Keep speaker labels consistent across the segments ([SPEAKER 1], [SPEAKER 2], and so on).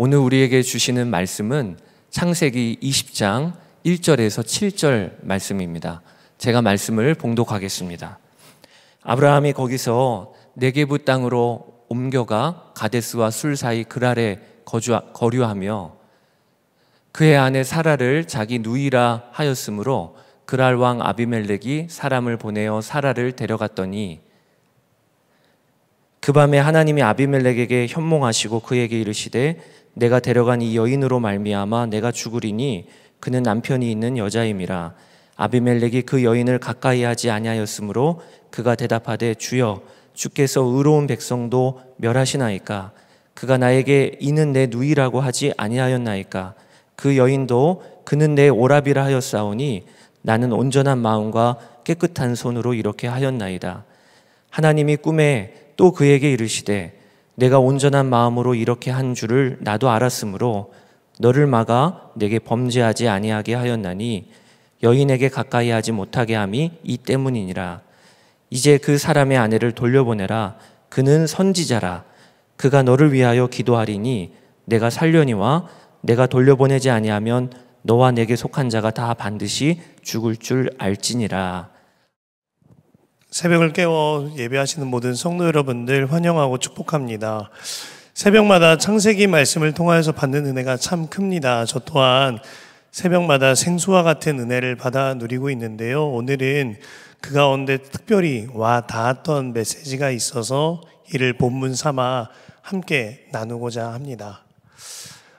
[SPEAKER 1] 오늘 우리에게 주시는 말씀은 창세기 20장 1절에서 7절 말씀입니다. 제가 말씀을 봉독하겠습니다. 아브라함이 거기서 네게부 땅으로 옮겨가 가데스와 술 사이 그랄에 거류하며 그의 아내 사라를 자기 누이라 하였으므로 그랄 왕 아비멜렉이 사람을 보내어 사라를 데려갔더니 그 밤에 하나님이 아비멜렉에게 현몽하시고 그에게 이르시되 내가 데려간 이 여인으로 말미암아 내가 죽으리니 그는 남편이 있는 여자임이라 아비멜렉이 그 여인을 가까이 하지 아니하였으므로 그가 대답하되 주여 주께서 의로운 백성도 멸하시나이까 그가 나에게 이는 내 누이라고 하지 아니하였나이까 그 여인도 그는 내오랍이라 하였사오니 나는 온전한 마음과 깨끗한 손으로 이렇게 하였나이다 하나님이 꿈에 또 그에게 이르시되 내가 온전한 마음으로 이렇게 한 줄을 나도 알았으므로 너를 막아 내게 범죄하지 아니하게 하였나니 여인에게 가까이 하지 못하게 함이 이 때문이니라. 이제 그 사람의 아내를 돌려보내라. 그는 선지자라. 그가 너를 위하여 기도하리니 내가 살려니와 내가 돌려보내지 아니하면 너와 내게 속한 자가 다 반드시 죽을 줄 알지니라.
[SPEAKER 2] 새벽을 깨워 예배하시는 모든 성도 여러분들 환영하고 축복합니다. 새벽마다 창세기 말씀을 통하여서 받는 은혜가 참 큽니다. 저 또한 새벽마다 생수와 같은 은혜를 받아 누리고 있는데요. 오늘은 그 가운데 특별히 와 닿았던 메시지가 있어서 이를 본문 삼아 함께 나누고자 합니다.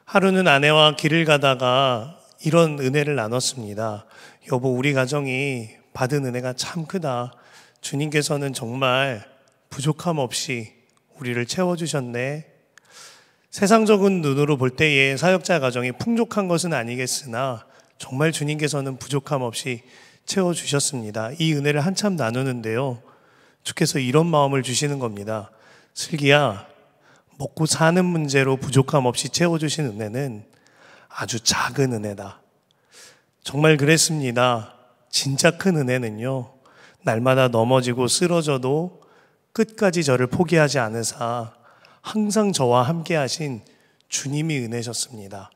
[SPEAKER 2] 하루는 아내와 길을 가다가 이런 은혜를 나눴습니다. 여보, 우리 가정이 받은 은혜가 참 크다. 주님께서는 정말 부족함 없이 우리를 채워주셨네. 세상적인 눈으로 볼 때에 사역자 가정이 풍족한 것은 아니겠으나 정말 주님께서는 부족함 없이 채워주셨습니다. 이 은혜를 한참 나누는데요. 주께서 이런 마음을 주시는 겁니다. 슬기야, 먹고 사는 문제로 부족함 없이 채워주신 은혜는 아주 작은 은혜다. 정말 그랬습니다. 진짜 큰 은혜는요. 날마다 넘어지고 쓰러져도 끝까지 저를 포기하지 않으사 항상 저와 함께 하신 주님이 은혜셨습니다.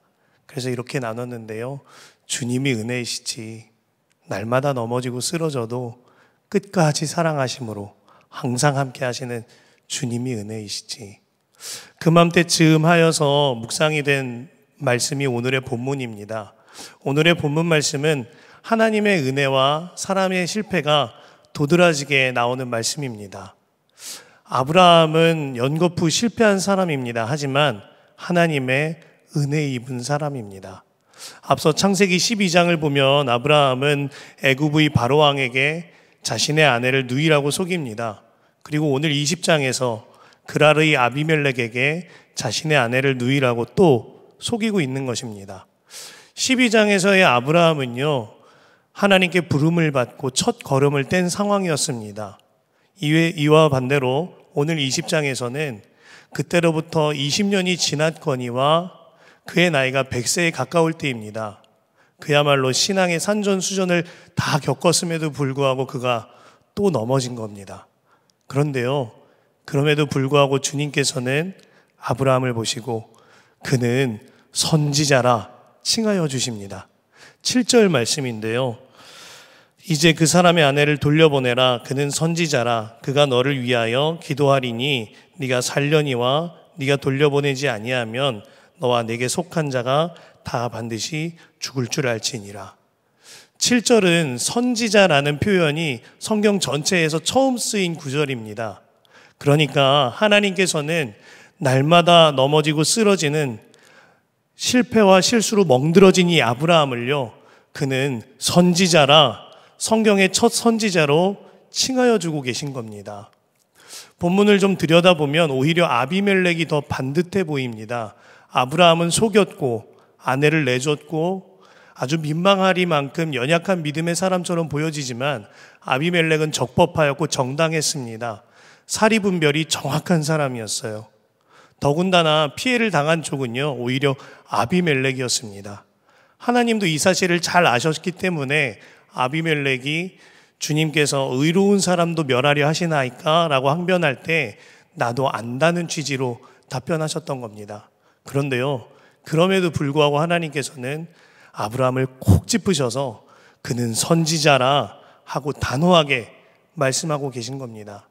[SPEAKER 2] 그래서 이렇게 나눴는데요. 주님이 은혜이시지 날마다 넘어지고 쓰러져도 끝까지 사랑하심으로 항상 함께 하시는 주님이 은혜이시지. 그맘때 즈음하여서 묵상이 된 말씀이 오늘의 본문입니다. 오늘의 본문 말씀은 하나님의 은혜와 사람의 실패가 도드라지게 나오는 말씀입니다. 아브라함은 연거푸 실패한 사람입니다. 하지만 하나님의 은혜 입은 사람입니다. 앞서 창세기 12장을 보면 아브라함은 애굽의 바로 왕에게 자신의 아내를 누이라고 속입니다. 그리고 오늘 20장에서 그랄의 아비멜렉에게 자신의 아내를 누이라고 또 속이고 있는 것입니다. 12장에서의 아브라함은요, 하나님께 부름을 받고 첫 걸음을 뗀 상황이었습니다. 이와 반대로 오늘 20장에서는 그때로부터 20년이 지났거니와 그의 나이가 100세에 가까울 때입니다. 그야말로 신앙의 산전수전을 다 겪었음에도 불구하고 그가 또 넘어진 겁니다. 그런데요, 그럼에도 불구하고 주님께서는 아브라함을 보시고 그는 선지자라 칭하여 주십니다. 7절 말씀인데요. 이제 그 사람의 아내를 돌려보내라. 그는 선지자라. 그가 너를 위하여 기도하리니 네가 살려니와 네가 돌려보내지 아니하면 너와 내게 속한 자가 다 반드시 죽을 줄 알지니라. 7절은 선지자라는 표현이 성경 전체에서 처음 쓰인 구절입니다. 그러니까 하나님께서는 날마다 넘어지고 쓰러지는 실패와 실수로 멍들어진 이 아브라함을요, 그는 선지자라 성경의 첫 선지자로 칭하여 주고 계신 겁니다. 본문을 좀 들여다보면 오히려 아비멜렉이 더 반듯해 보입니다. 아브라함은 속였고 아내를 내줬고 아주 민망하리만큼 연약한 믿음의 사람처럼 보여지지만 아비멜렉은 적법하였고 정당했습니다. 사리 분별이 정확한 사람이었어요. 더군다나 피해를 당한 쪽은요, 오히려 아비멜렉이었습니다. 하나님도 이 사실을 잘 아셨기 때문에 아비멜렉이 주님께서 의로운 사람도 멸하려 하시나이까? 라고 항변할 때 나도 안다는 취지로 답변하셨던 겁니다. 그런데요, 그럼에도 불구하고 하나님께서는 아브라함을 콕 짚으셔서 그는 선지자라 하고 단호하게 말씀하고 계신 겁니다.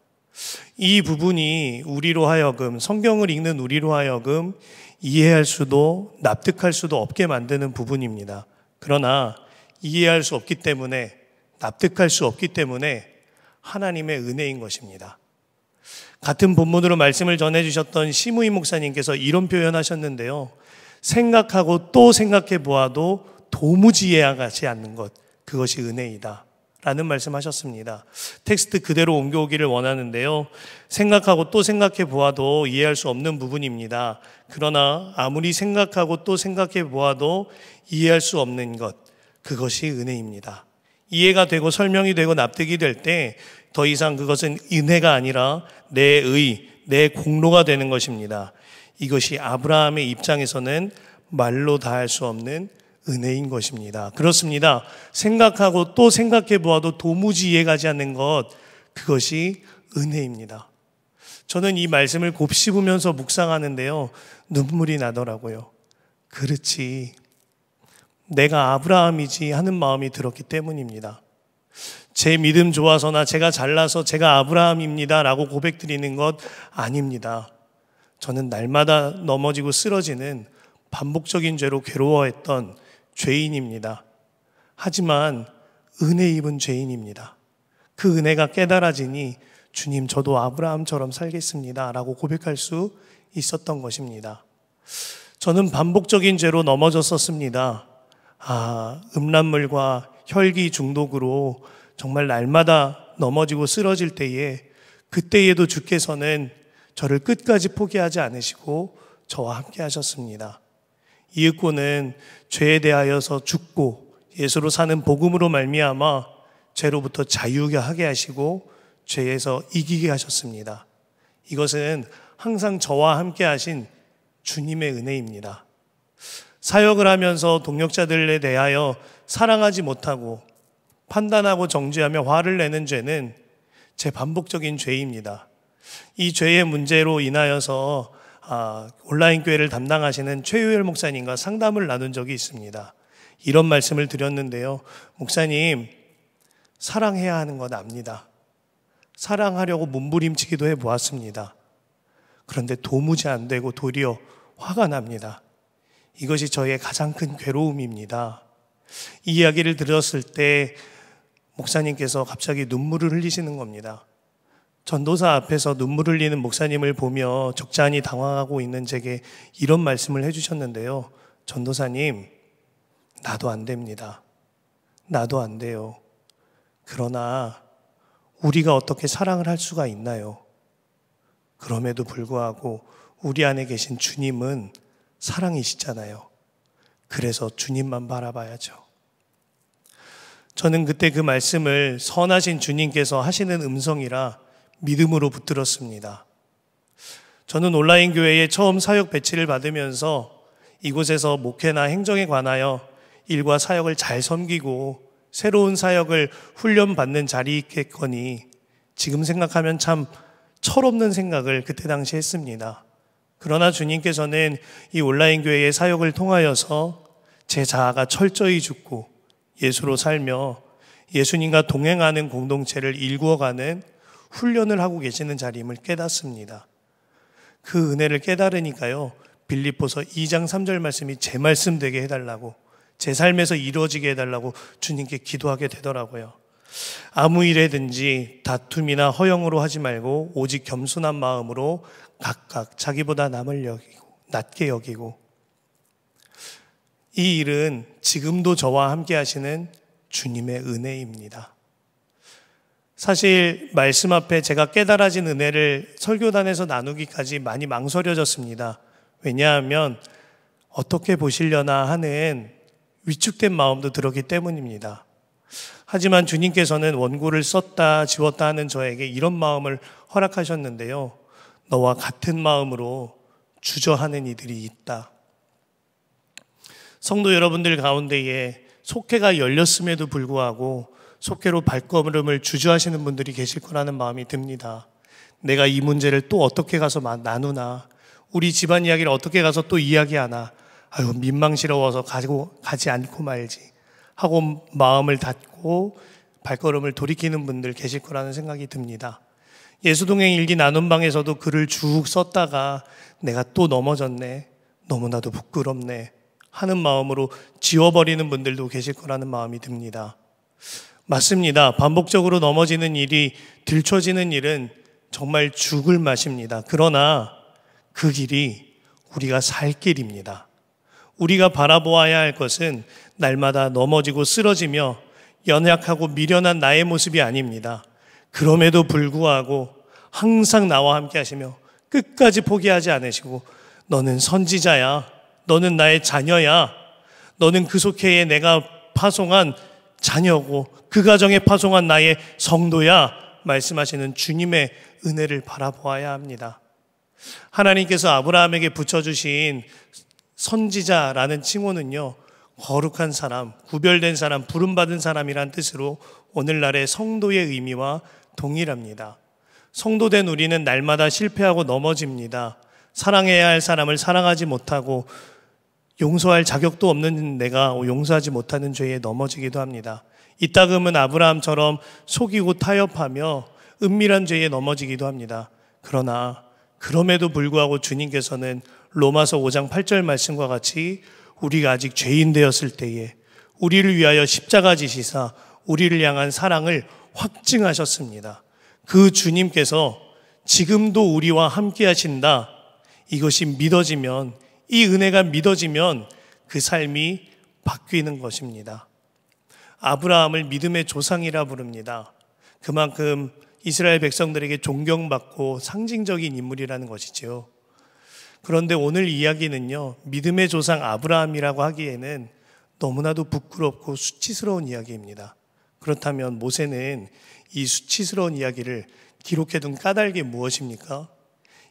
[SPEAKER 2] 이 부분이 우리로 하여금 성경을 읽는 우리로 하여금 이해할 수도 납득할 수도 없게 만드는 부분입니다. 그러나 이해할 수 없기 때문에 납득할 수 없기 때문에 하나님의 은혜인 것입니다. 같은 본문으로 말씀을 전해주셨던 시무이 목사님께서 이런 표현하셨는데요. 생각하고 또 생각해 보아도 도무지 이해하지 않는 것, 그것이 은혜이다. 라는 말씀하셨습니다. 텍스트 그대로 옮겨오기를 원하는데요. 생각하고 또 생각해 보아도 이해할 수 없는 부분입니다. 그러나 아무리 생각하고 또 생각해 보아도 이해할 수 없는 것, 그것이 은혜입니다. 이해가 되고 설명이 되고 납득이 될 때 더 이상 그것은 은혜가 아니라 내 의, 내 공로가 되는 것입니다. 이것이 아브라함의 입장에서는 말로 다할 수 없는 은혜인 것입니다. 그렇습니다. 생각하고 또 생각해 보아도 도무지 이해가지 않는 것, 그것이 은혜입니다. 저는 이 말씀을 곱씹으면서 묵상하는데요. 눈물이 나더라고요. 그렇지. 내가 아브라함이지 하는 마음이 들었기 때문입니다. 제 믿음 좋아서나 제가 잘나서 제가 아브라함입니다 라고 고백드리는 것 아닙니다. 저는 날마다 넘어지고 쓰러지는 반복적인 죄로 괴로워했던 죄인입니다. 하지만 은혜 입은 죄인입니다. 그 은혜가 깨달아지니 주님 저도 아브라함처럼 살겠습니다 라고 고백할 수 있었던 것입니다. 저는 반복적인 죄로 넘어졌었습니다. 아, 음란물과 혈기 중독으로 정말 날마다 넘어지고 쓰러질 때에 그때에도 주께서는 저를 끝까지 포기하지 않으시고 저와 함께 하셨습니다. 이윽고는 죄에 대하여서 죽고 예수로 사는 복음으로 말미암아 죄로부터 자유게 하게 하시고 죄에서 이기게 하셨습니다. 이것은 항상 저와 함께 하신 주님의 은혜입니다. 사역을 하면서 동력자들에 대하여 사랑하지 못하고 판단하고 정죄하며 화를 내는 죄는 제 반복적인 죄입니다. 이 죄의 문제로 인하여서 아, 온라인 교회를 담당하시는 최유열 목사님과 상담을 나눈 적이 있습니다. 이런 말씀을 드렸는데요. 목사님, 사랑해야 하는 건 압니다. 사랑하려고 몸부림치기도 해 보았습니다. 그런데 도무지 안 되고 도리어 화가 납니다. 이것이 저의 가장 큰 괴로움입니다. 이 이야기를 들었을 때 목사님께서 갑자기 눈물을 흘리시는 겁니다. 전도사 앞에서 눈물 흘리는 목사님을 보며 적잖이 당황하고 있는 제게 이런 말씀을 해주셨는데요. 전도사님, 나도 안 됩니다. 나도 안 돼요. 그러나 우리가 어떻게 사랑을 할 수가 있나요? 그럼에도 불구하고 우리 안에 계신 주님은 사랑이시잖아요. 그래서 주님만 바라봐야죠. 저는 그때 그 말씀을 선하신 주님께서 하시는 음성이라 믿음으로 붙들었습니다. 저는 온라인 교회에 처음 사역 배치를 받으면서 이곳에서 목회나 행정에 관하여 일과 사역을 잘 섬기고 새로운 사역을 훈련받는 자리겠거니 지금 생각하면 참 철없는 생각을 그때 당시 했습니다. 그러나 주님께서는 이 온라인 교회의 사역을 통하여서 제 자아가 철저히 죽고 예수로 살며 예수님과 동행하는 공동체를 일구어가는 훈련을 하고 계시는 자리임을 깨닫습니다. 그 은혜를 깨달으니까요. 빌립보서 2장 3절 말씀이 제 말씀 되게 해달라고 제 삶에서 이루어지게 해달라고 주님께 기도하게 되더라고요. 아무 일에든지 다툼이나 허영으로 하지 말고 오직 겸손한 마음으로 각각 자기보다 남을 여기고 낮게 여기고 이 일은 지금도 저와 함께 하시는 주님의 은혜입니다. 사실 말씀 앞에 제가 깨달아진 은혜를 설교단에서 나누기까지 많이 망설여졌습니다. 왜냐하면 어떻게 보시려나 하는 위축된 마음도 들었기 때문입니다. 하지만 주님께서는 원고를 썼다 지웠다 하는 저에게 이런 마음을 허락하셨는데요. 너와 같은 마음으로 주저하는 이들이 있다. 성도 여러분들 가운데에 속회가 열렸음에도 불구하고 속회로 발걸음을 주저하시는 분들이 계실 거라는 마음이 듭니다. 내가 이 문제를 또 어떻게 가서 나누나, 우리 집안 이야기를 어떻게 가서 또 이야기하나, 아유, 민망스러워서 가지고, 가지 않고 말지. 하고 마음을 닫고 발걸음을 돌이키는 분들 계실 거라는 생각이 듭니다. 예수동행 일기 나눔방에서도 글을 쭉 썼다가 내가 또 넘어졌네. 너무나도 부끄럽네. 하는 마음으로 지워버리는 분들도 계실 거라는 마음이 듭니다. 맞습니다. 반복적으로 넘어지는 일이 들춰지는 일은 정말 죽을 맛입니다. 그러나 그 길이 우리가 살 길입니다. 우리가 바라보아야 할 것은 날마다 넘어지고 쓰러지며 연약하고 미련한 나의 모습이 아닙니다. 그럼에도 불구하고 항상 나와 함께 하시며 끝까지 포기하지 않으시고 너는 선지자야. 너는 나의 자녀야. 너는 그속해에 내가 파송한 자녀고 그 가정에 파송한 나의 성도야. 말씀하시는 주님의 은혜를 바라보아야 합니다. 하나님께서 아브라함에게 붙여주신 선지자라는 칭호는요, 거룩한 사람, 구별된 사람, 부름받은 사람이란 뜻으로 오늘날의 성도의 의미와 동일합니다. 성도된 우리는 날마다 실패하고 넘어집니다. 사랑해야 할 사람을 사랑하지 못하고 용서할 자격도 없는 내가 용서하지 못하는 죄에 넘어지기도 합니다. 이따금은 아브라함처럼 속이고 타협하며 은밀한 죄에 넘어지기도 합니다. 그러나 그럼에도 불구하고 주님께서는 로마서 5장 8절 말씀과 같이 우리가 아직 죄인 되었을 때에 우리를 위하여 십자가 지시사 우리를 향한 사랑을 확증하셨습니다. 그 주님께서 지금도 우리와 함께 하신다. 이것이 믿어지면, 이 은혜가 믿어지면 그 삶이 바뀌는 것입니다. 아브라함을 믿음의 조상이라 부릅니다. 그만큼 이스라엘 백성들에게 존경받고 상징적인 인물이라는 것이지요. 그런데 오늘 이야기는요, 믿음의 조상 아브라함이라고 하기에는 너무나도 부끄럽고 수치스러운 이야기입니다. 그렇다면 모세는 이 수치스러운 이야기를 기록해둔 까닭이 무엇입니까?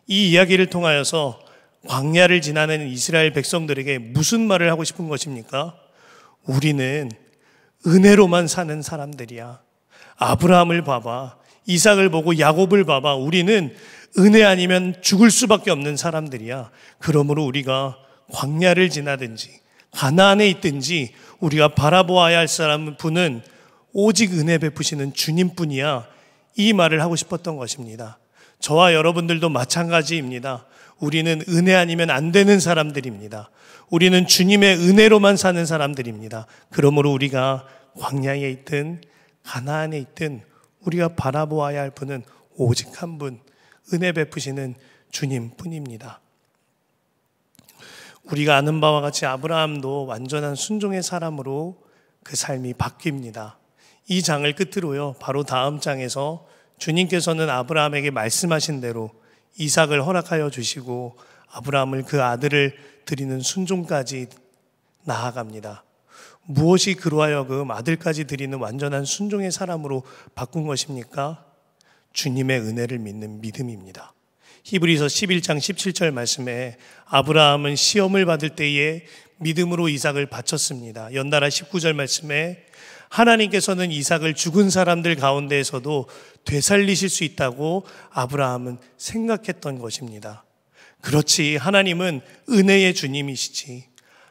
[SPEAKER 2] 이 이야기를 통하여서 광야를 지나는 이스라엘 백성들에게 무슨 말을 하고 싶은 것입니까? 우리는 은혜로만 사는 사람들이야. 아브라함을 봐봐. 이삭을 보고 야곱을 봐봐. 우리는 은혜 아니면 죽을 수밖에 없는 사람들이야. 그러므로 우리가 광야를 지나든지 가나안에 있든지 우리가 바라보아야 할 사람 분은 오직 은혜 베푸시는 주님뿐이야. 이 말을 하고 싶었던 것입니다. 저와 여러분들도 마찬가지입니다. 우리는 은혜 아니면 안 되는 사람들입니다. 우리는 주님의 은혜로만 사는 사람들입니다. 그러므로 우리가 광야에 있든 가나안에 있든 우리가 바라보아야 할 분은 오직 한 분, 은혜 베푸시는 주님 뿐입니다. 우리가 아는 바와 같이 아브라함도 완전한 순종의 사람으로 그 삶이 바뀝니다. 이 장을 끝으로요. 바로 다음 장에서 주님께서는 아브라함에게 말씀하신 대로 이삭을 허락하여 주시고 아브라함을 그 아들을 드리는 순종까지 나아갑니다. 무엇이 그로하여금 그 아들까지 드리는 완전한 순종의 사람으로 바꾼 것입니까? 주님의 은혜를 믿는 믿음입니다. 히브리서 11장 17절 말씀에 아브라함은 시험을 받을 때에 믿음으로 이삭을 바쳤습니다. 연달아 19절 말씀에 하나님께서는 이삭을 죽은 사람들 가운데에서도 되살리실 수 있다고 아브라함은 생각했던 것입니다. 그렇지, 하나님은 은혜의 주님이시지.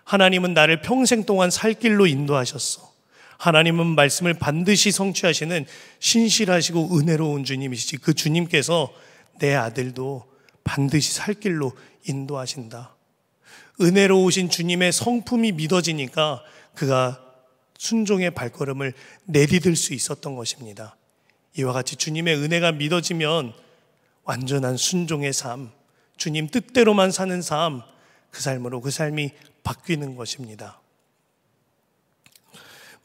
[SPEAKER 2] 하나님은 나를 평생 동안 살 길로 인도하셨어. 하나님은 말씀을 반드시 성취하시는 신실하시고 은혜로운 주님이시지. 그 주님께서 내 아들도 반드시 살 길로 인도하신다. 은혜로우신 주님의 성품이 믿어지니까 그가 순종의 발걸음을 내디딜 수 있었던 것입니다. 이와 같이 주님의 은혜가 믿어지면 완전한 순종의 삶, 주님 뜻대로만 사는 삶, 그 삶으로 그 삶이 바뀌는 것입니다.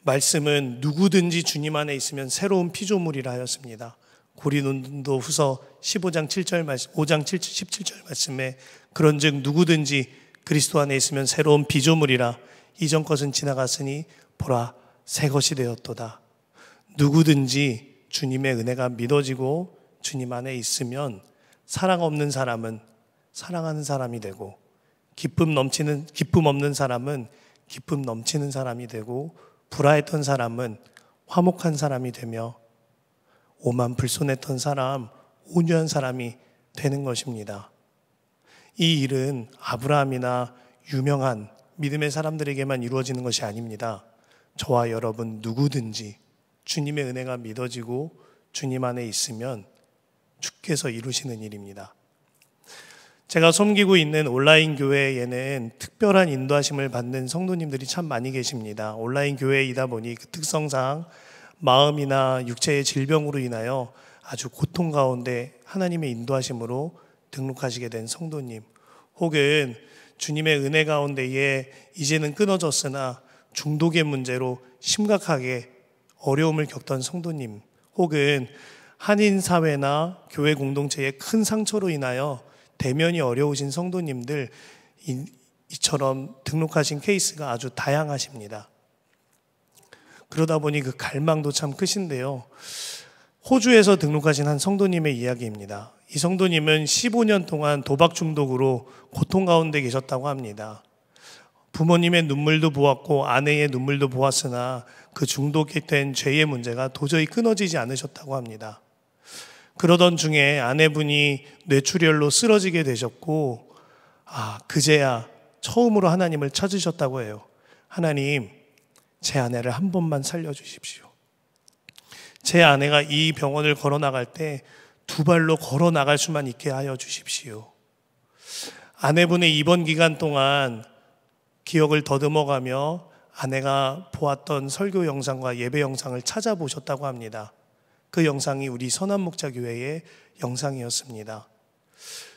[SPEAKER 2] 말씀은 누구든지 주님 안에 있으면 새로운 피조물이라 하였습니다. 고린도 후서 15장 7절 말씀, 5장 7, 17절 말씀에 그런즉 누구든지 그리스도 안에 있으면 새로운 피조물이라 이전 것은 지나갔으니 보라 새 것이 되었도다. 누구든지 주님의 은혜가 믿어지고 주님 안에 있으면 사랑 없는 사람은 사랑하는 사람이 되고 기쁨 넘치는 기쁨 없는 사람은 기쁨 넘치는 사람이 되고 불화했던 사람은 화목한 사람이 되며 오만 불손했던 사람 온유한 사람이 되는 것입니다. 이 일은 아브라함이나 유명한 믿음의 사람들에게만 이루어지는 것이 아닙니다. 저와 여러분 누구든지 주님의 은혜가 믿어지고 주님 안에 있으면 주께서 이루시는 일입니다. 제가 섬기고 있는 온라인 교회에는 특별한 인도하심을 받는 성도님들이 참 많이 계십니다. 온라인 교회이다 보니 그 특성상 마음이나 육체의 질병으로 인하여 아주 고통 가운데 하나님의 인도하심으로 등록하시게 된 성도님 혹은 주님의 은혜 가운데에 이제는 끊어졌으나 중독의 문제로 심각하게 어려움을 겪던 성도님 혹은 한인 사회나 교회 공동체의 큰 상처로 인하여 대면이 어려우신 성도님들 이처럼 등록하신 케이스가 아주 다양하십니다. 그러다 보니 그 갈망도 참 크신데요. 호주에서 등록하신 한 성도님의 이야기입니다. 이 성도님은 15년 동안 도박 중독으로 고통 가운데 계셨다고 합니다. 부모님의 눈물도 보았고 아내의 눈물도 보았으나 그 중독이 된 죄의 문제가 도저히 끊어지지 않으셨다고 합니다. 그러던 중에 아내분이 뇌출혈로 쓰러지게 되셨고, 아, 그제야 처음으로 하나님을 찾으셨다고 해요. 하나님, 제 아내를 한 번만 살려주십시오. 제 아내가 이 병원을 걸어 나갈 때 두 발로 걸어 나갈 수만 있게 하여 주십시오. 아내분의 입원 기간 동안 기억을 더듬어가며 아내가 보았던 설교 영상과 예배 영상을 찾아보셨다고 합니다. 그 영상이 우리 선한 목자 교회의 영상이었습니다.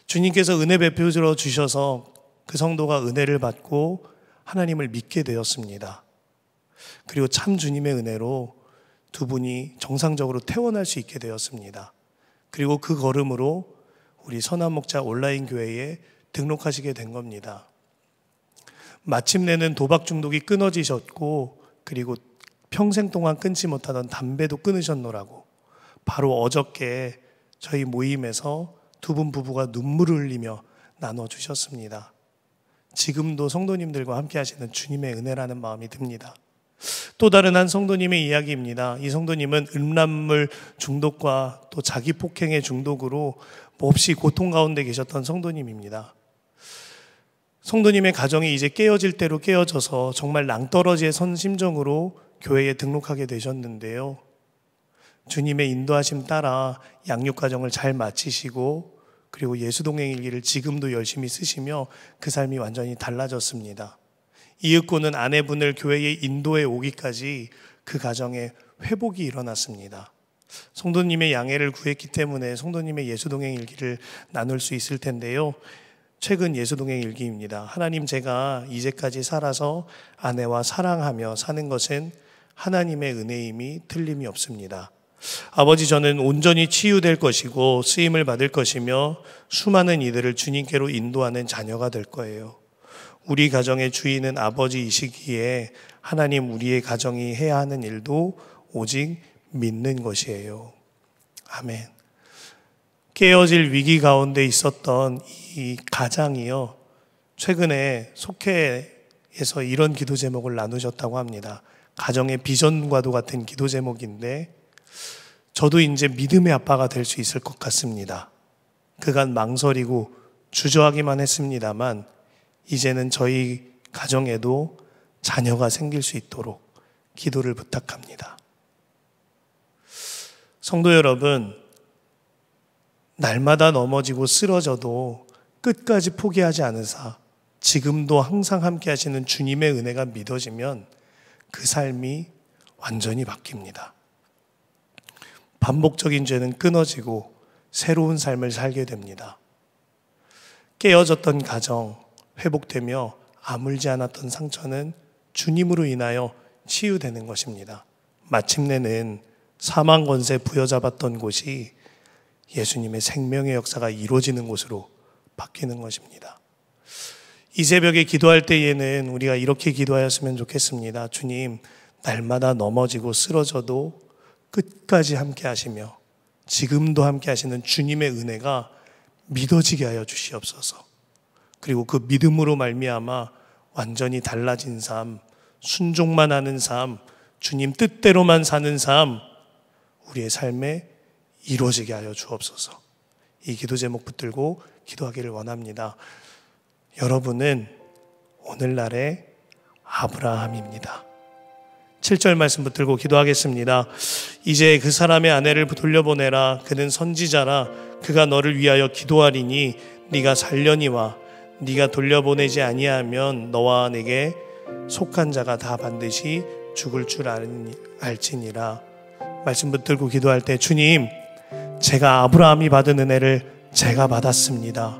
[SPEAKER 2] 주님께서 은혜 베풀어 주셔서 그 성도가 은혜를 받고 하나님을 믿게 되었습니다. 그리고 참 주님의 은혜로 두 분이 정상적으로 퇴원할 수 있게 되었습니다. 그리고 그 걸음으로 우리 선한 목자 온라인 교회에 등록하시게 된 겁니다. 마침내는 도박 중독이 끊어지셨고 그리고 평생 동안 끊지 못하던 담배도 끊으셨노라고 바로 어저께 저희 모임에서 두 분 부부가 눈물을 흘리며 나눠주셨습니다. 지금도 성도님들과 함께 하시는 주님의 은혜라는 마음이 듭니다. 또 다른 한 성도님의 이야기입니다. 이 성도님은 음란물 중독과 또 자기 폭행의 중독으로 몹시 고통 가운데 계셨던 성도님입니다. 성도님의 가정이 이제 깨어질 대로 깨어져서 정말 낭떠러지에 선 심정으로 교회에 등록하게 되셨는데요. 주님의 인도하심 따라 양육 과정을 잘 마치시고 그리고 예수동행 일기를 지금도 열심히 쓰시며 그 삶이 완전히 달라졌습니다. 이윽고는 아내분을 교회에 인도해 오기까지 그 가정에 회복이 일어났습니다. 성도님의 양해를 구했기 때문에 성도님의 예수동행 일기를 나눌 수 있을 텐데요. 최근 예수동행 일기입니다. 하나님 제가 이제까지 살아서 아내와 사랑하며 사는 것은 하나님의 은혜임이 틀림이 없습니다. 아버지 저는 온전히 치유될 것이고 쓰임을 받을 것이며 수많은 이들을 주님께로 인도하는 자녀가 될 거예요. 우리 가정의 주인은 아버지이시기에 하나님 우리의 가정이 해야 하는 일도 오직 믿는 것이에요. 아멘. 깨어질 위기 가운데 있었던 이 가장이요. 최근에 속회에서 이런 기도 제목을 나누셨다고 합니다. 가정의 비전과도 같은 기도 제목인데, 저도 이제 믿음의 아빠가 될 수 있을 것 같습니다. 그간 망설이고 주저하기만 했습니다만, 이제는 저희 가정에도 자녀가 생길 수 있도록 기도를 부탁합니다. 성도 여러분, 날마다 넘어지고 쓰러져도 끝까지 포기하지 않으사 지금도 항상 함께 하시는 주님의 은혜가 믿어지면 그 삶이 완전히 바뀝니다. 반복적인 죄는 끊어지고 새로운 삶을 살게 됩니다. 깨어졌던 가정, 회복되며 아물지 않았던 상처는 주님으로 인하여 치유되는 것입니다. 마침내는 사망 권세 부여잡았던 곳이 예수님의 생명의 역사가 이루어지는 곳으로 바뀌는 것입니다. 이 새벽에 기도할 때에는 우리가 이렇게 기도하였으면 좋겠습니다. 주님, 날마다 넘어지고 쓰러져도 끝까지 함께 하시며 지금도 함께 하시는 주님의 은혜가 믿어지게 하여 주시옵소서. 그리고 그 믿음으로 말미암아 완전히 달라진 삶, 순종만 하는 삶, 주님 뜻대로만 사는 삶, 우리의 삶에 이루어지게 하여 주옵소서. 이 기도 제목 붙들고 기도하기를 원합니다. 여러분은 오늘날의 아브라함입니다. 7절 말씀 붙들고 기도하겠습니다. 이제 그 사람의 아내를 돌려보내라. 그는 선지자라. 그가 너를 위하여 기도하리니 네가 살려니와 네가 돌려보내지 아니하면 너와 내게 속한 자가 다 반드시 죽을 줄 알지니라. 말씀 붙들고 기도할 때 주님 제가 아브라함이 받은 은혜를 제가 받았습니다.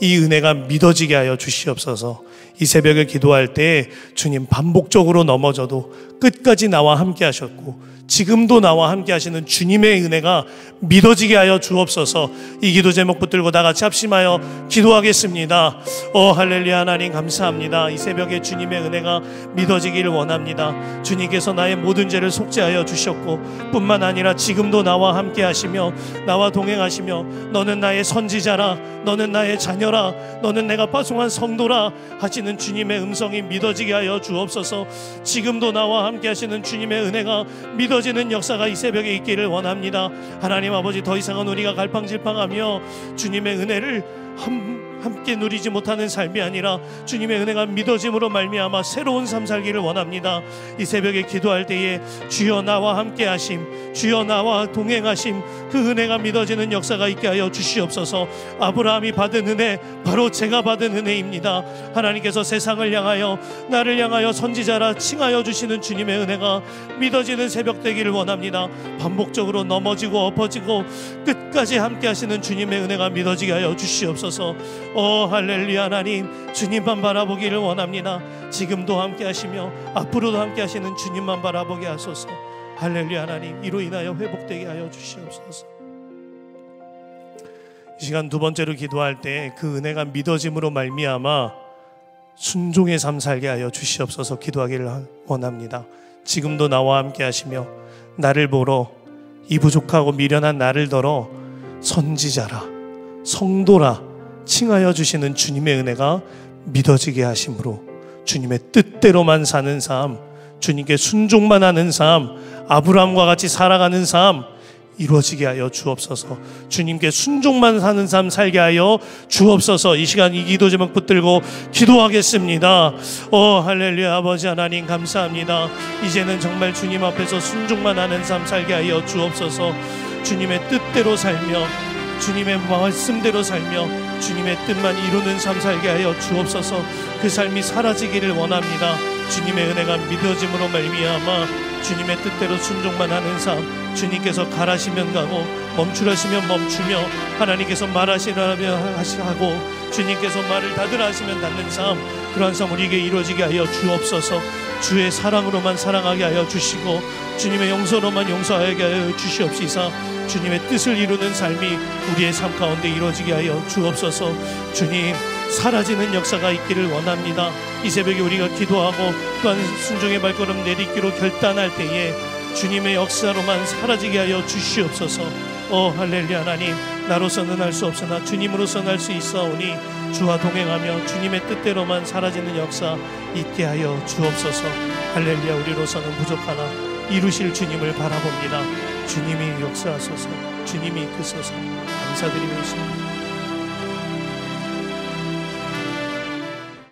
[SPEAKER 2] 이 은혜가 믿어지게 하여 주시옵소서. 이 새벽에 기도할 때 주님 반복적으로 넘어져도 끝까지 나와 함께 하셨고 지금도 나와 함께 하시는 주님의 은혜가 믿어지게 하여 주옵소서 이 기도 제목 붙들고 다 같이 합심하여 기도하겠습니다. 오 어, 할렐루야 하나님 감사합니다. 이 새벽에 주님의 은혜가 믿어지기를 원합니다. 주님께서 나의 모든 죄를 속죄하여 주셨고 뿐만 아니라 지금도 나와 함께 하시며 나와 동행하시며 너는 나의 선지자라 너는 나의 자녀라 너는 내가 파송한 성도라 하시는 주님의 음성이 믿어지게 하여 주옵소서 지금도 나와 함께 하시는 주님의 은혜가 믿어 지게 이루어지는 역사가 이 새벽에 있기를 원합니다. 하나님 아버지 더 이상은 우리가 갈팡질팡하며 주님의 은혜를 한 함께 누리지 못하는 삶이 아니라 주님의 은혜가 믿어짐으로 말미암아 새로운 삶 살기를 원합니다. 이 새벽에 기도할 때에 주여 나와 함께 하심, 주여 나와 동행하심 그 은혜가 믿어지는 역사가 있게 하여 주시옵소서. 아브라함이 받은 은혜 바로 제가 받은 은혜입니다. 하나님께서 세상을 향하여 나를 향하여 선지자라 칭하여 주시는 주님의 은혜가 믿어지는 새벽 되기를 원합니다. 반복적으로 넘어지고 엎어지고 끝까지 함께 하시는 주님의 은혜가 믿어지게 하여 주시옵소서. 오 할렐루야 하나님 주님만 바라보기를 원합니다 지금도 함께 하시며 앞으로도 함께 하시는 주님만 바라보게 하소서 할렐루야 하나님 이로 인하여 회복되게 하여 주시옵소서 이 시간 두 번째로 기도할 때 그 은혜가 믿어짐으로 말미암아 순종의 삶 살게 하여 주시옵소서 기도하기를 원합니다 지금도 나와 함께 하시며 나를 보러 이 부족하고 미련한 나를 더러 선지자라 성도라 칭하여 주시는 주님의 은혜가 믿어지게 하심으로 주님의 뜻대로만 사는 삶, 주님께 순종만 하는 삶, 아브라함과 같이 살아가는 삶 이루어지게 하여 주옵소서. 주님께 순종만 사는 삶 살게 하여 주옵소서. 이 시간 이 기도 제목 붙들고 기도하겠습니다. 어 할렐루야 아버지 하나님 감사합니다. 이제는 정말 주님 앞에서 순종만 하는 삶 살게 하여 주옵소서. 주님의 뜻대로 살며 주님의 말씀대로 살며 주님의 뜻만 이루는 삶 살게 하여 주옵소서 그 삶이 사라지기를 원합니다. 주님의 은혜가 믿어짐으로 말미암아 주님의 뜻대로 순종만 하는 삶 주님께서 가라시면 가고 멈추라시면 멈추며 하나님께서 말하시라면 하시고 주님께서 말을 닫으라 하시면 닫는 삶 그러한 삶 우리에게 이루어지게 하여 주옵소서 주의 사랑으로만 사랑하게 하여 주시고 주님의 용서로만 용서하게 하여 주시옵시사 주님의 뜻을 이루는 삶이 우리의 삶 가운데 이루어지게 하여 주옵소서 주님 사라지는 역사가 있기를 원합니다 이 새벽에 우리가 기도하고 또한 순종의 발걸음 내딛기로 결단할 때에 주님의 역사로만 사라지게 하여 주시옵소서 어 할렐루야 하나님 나로서는 할 수 없으나 주님으로서는 할 수 있사오니 주와 동행하며 주님의 뜻대로만 사라지는 역사 있게 하여 주옵소서 할렐루야 우리로서는 부족하나 이루실 주님을 바라봅니다 주님이 역사하소서 주님이 이끄소서 감사드리면서